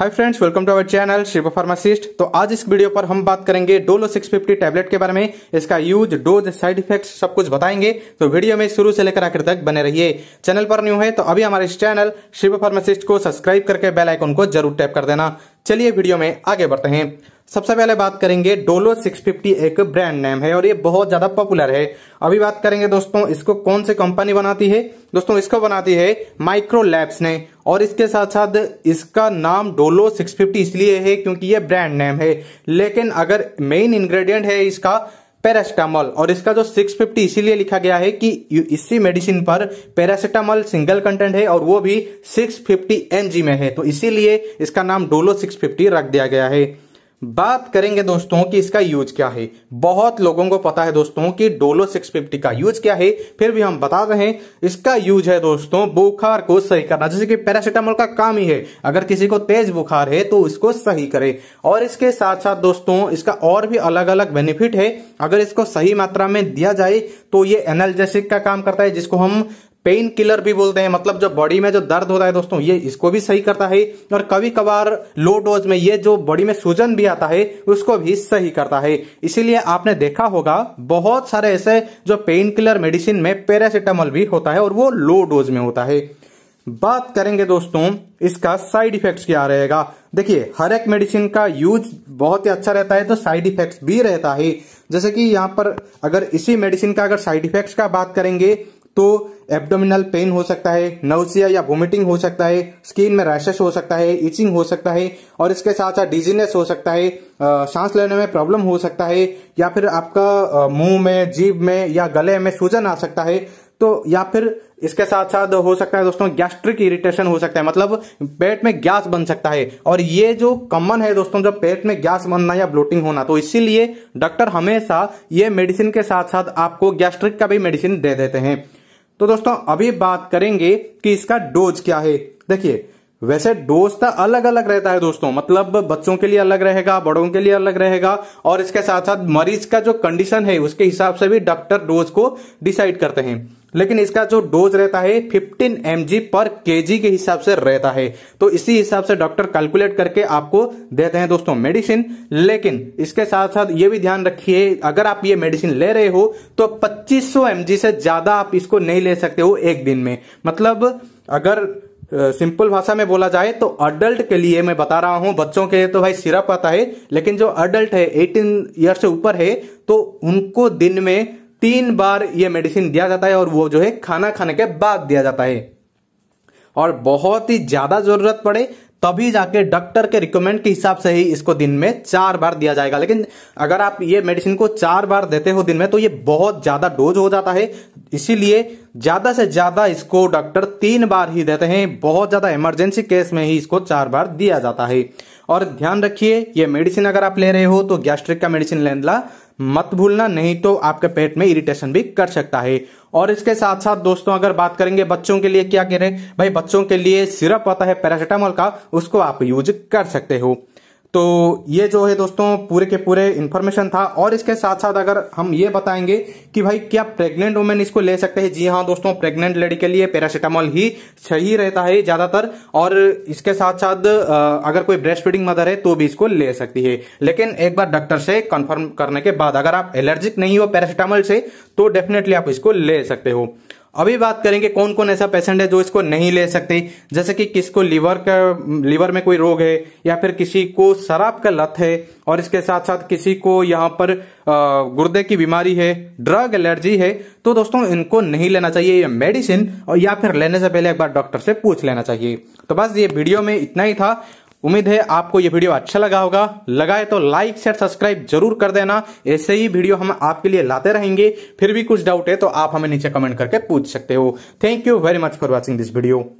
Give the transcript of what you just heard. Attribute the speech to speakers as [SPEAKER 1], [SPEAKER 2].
[SPEAKER 1] hi friends welcome to our channel Shiv pharmacist तो आज इस वीडियो पर हम बात करेंगे डोलो 650 टैबलेट के बारे में इसका यूज डोज साइड इफेक्ट सब कुछ बताएंगे तो वीडियो में शुरू से लेकर आखिर तक बने रहिए चैनल पर न्यू है तो अभी हमारे इस चैनल शिव फार्मासिस्ट को सब्सक्राइब करके बेलाइकोन को जरूर टैप कर देना चलिए वीडियो में आगे बढ़ते हैं सबसे पहले बात करेंगे डोलो 650 एक ब्रांड नेम है और ये बहुत ज्यादा पॉपुलर है अभी बात करेंगे दोस्तों इसको कौन से कंपनी बनाती है दोस्तों इसको बनाती है माइक्रो लैब्स ने और इसके साथ साथ इसका नाम डोलो 650 इसलिए है क्योंकि ये ब्रांड नेम है लेकिन अगर मेन इंग्रेडिएंट है इसका पैरासीटामॉल और इसका जो 650 इसीलिए लिखा गया है कि इसी मेडिसिन पर पैरासीटामॉल सिंगल कंटेंट है और वो भी 650 एनजी में है तो इसीलिए इसका नाम डोलो 650 रख दिया गया है बात करेंगे दोस्तों कि इसका यूज क्या है बहुत लोगों को पता है दोस्तों कि डोलो 650 का यूज क्या है फिर भी हम बता रहे हैं इसका यूज है दोस्तों बुखार को सही करना जैसे कि पैरासीटामोल का काम ही है अगर किसी को तेज बुखार है तो उसको सही करे और इसके साथ साथ दोस्तों इसका और भी अलग अलग बेनिफिट है अगर इसको सही मात्रा में दिया जाए तो ये एनर्जेसिक का काम करता है जिसको हम पेन किलर भी बोलते हैं मतलब जो बॉडी में जो दर्द होता है दोस्तों ये इसको भी सही करता है और कभी कभार लो डोज में ये जो बॉडी में सूजन भी आता है उसको भी सही करता है इसीलिए आपने देखा होगा बहुत सारे ऐसे जो पेन किलर मेडिसिन में पेरासिटामोल भी होता है और वो लो डोज में होता है बात करेंगे दोस्तों इसका साइड इफेक्ट क्या रहेगा देखिए हर एक मेडिसिन का यूज बहुत ही अच्छा रहता है तो साइड इफेक्ट भी रहता है जैसे कि यहाँ पर अगर इसी मेडिसिन का अगर साइड इफेक्ट्स का बात करेंगे तो एब्डोमिनल पेन हो सकता है नौसिया या वोमिटिंग हो सकता है स्किन में रैशेस हो सकता है इचिंग हो सकता है और इसके साथ साथ डिजीनेस हो सकता है सांस लेने में प्रॉब्लम हो सकता है या फिर आपका मुंह में जीभ में या गले में सूजन आ सकता है तो या फिर इसके साथ साथ हो सकता है दोस्तों गैस्ट्रिक इरिटेशन हो सकता है मतलब पेट में गैस बन सकता है और ये जो कॉमन है दोस्तों जब पेट में गैस बनना या ब्लोटिंग होना तो इसीलिए डॉक्टर हमेशा ये मेडिसिन के साथ साथ आपको गैस्ट्रिक का भी मेडिसिन दे देते हैं तो दोस्तों अभी बात करेंगे कि इसका डोज क्या है देखिए वैसे डोज तो अलग अलग रहता है दोस्तों मतलब बच्चों के लिए अलग रहेगा बड़ों के लिए अलग रहेगा और इसके साथ साथ मरीज का जो कंडीशन है उसके हिसाब से भी डॉक्टर डोज को डिसाइड करते हैं लेकिन इसका जो डोज रहता है फिफ्टीन एम पर के के हिसाब से रहता है तो इसी हिसाब से डॉक्टर कैलकुलेट करके आपको देते हैं दोस्तों मेडिसिन लेकिन इसके साथ साथ ये भी ध्यान रखिए अगर आप ये मेडिसिन ले रहे हो तो 2500 एम से ज्यादा आप इसको नहीं ले सकते हो एक दिन में मतलब अगर सिंपल भाषा में बोला जाए तो अडल्ट के लिए मैं बता रहा हूँ बच्चों के लिए तो भाई सिरप आता है लेकिन जो अडल्ट है एटीन ईयर से ऊपर है तो उनको दिन में तीन बार ये मेडिसिन दिया जाता है और वो जो है खाना खाने के बाद दिया जाता है और बहुत ही ज़्यादा ज़रूरत पड़े तभी जाके डॉक्टर के रिकमेंड के हिसाब से ही इसको दिन में चार बार दिया जाएगा लेकिन अगर आप ये मेडिसिन को चार बार देते हो दिन में तो ये बहुत ज्यादा डोज हो जाता है इसीलिए ज्यादा से ज्यादा इसको डॉक्टर तीन बार ही देते हैं बहुत ज्यादा इमरजेंसी केस में ही इसको चार बार दिया जाता है और ध्यान रखिए ये मेडिसिन अगर आप ले रहे हो तो गैस्ट्रिक का मेडिसिन लेना मत भूलना नहीं तो आपके पेट में इरिटेशन भी कर सकता है और इसके साथ साथ दोस्तों अगर बात करेंगे बच्चों के लिए क्या कह रहे हैं भाई बच्चों के लिए सिरप होता है पैरासिटामोल का उसको आप यूज कर सकते हो तो ये जो है दोस्तों पूरे के पूरे इन्फॉर्मेशन था और इसके साथ साथ अगर हम ये बताएंगे कि भाई क्या प्रेग्नेंट वुमेन इसको ले सकते हैं जी हाँ दोस्तों प्रेग्नेंट लेडी के लिए पैरासीटामॉल ही सही रहता है ज्यादातर और इसके साथ साथ अगर कोई ब्रेस्ट फीडिंग मदर है तो भी इसको ले सकती है लेकिन एक बार डॉक्टर से कंफर्म करने के बाद अगर आप एलर्जिक नहीं हो पैरासीटामॉल से तो डेफिनेटली आप इसको ले सकते हो अभी बात करेंगे कौन कौन ऐसा पेशेंट है जो इसको नहीं ले सकते जैसे कि किसको लीवर का लीवर में कोई रोग है या फिर किसी को शराब का लत है और इसके साथ साथ किसी को यहाँ पर गुर्दे की बीमारी है ड्रग एलर्जी है तो दोस्तों इनको नहीं लेना चाहिए मेडिसिन और या फिर लेने से पहले एक बार डॉक्टर से पूछ लेना चाहिए तो बस ये वीडियो में इतना ही था उम्मीद है आपको ये वीडियो अच्छा लगा होगा लगाए तो लाइक शेयर सब्सक्राइब जरूर कर देना ऐसे ही वीडियो हम आपके लिए लाते रहेंगे फिर भी कुछ डाउट है तो आप हमें नीचे कमेंट करके पूछ सकते हो thank you very much for watching this video